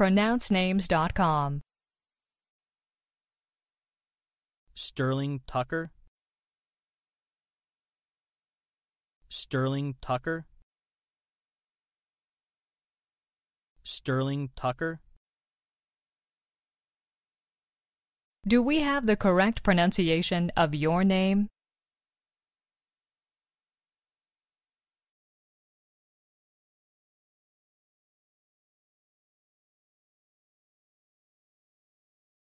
pronouncenames.com. Sterling Tucker Sterling Tucker Sterling Tucker Do we have the correct pronunciation of your name?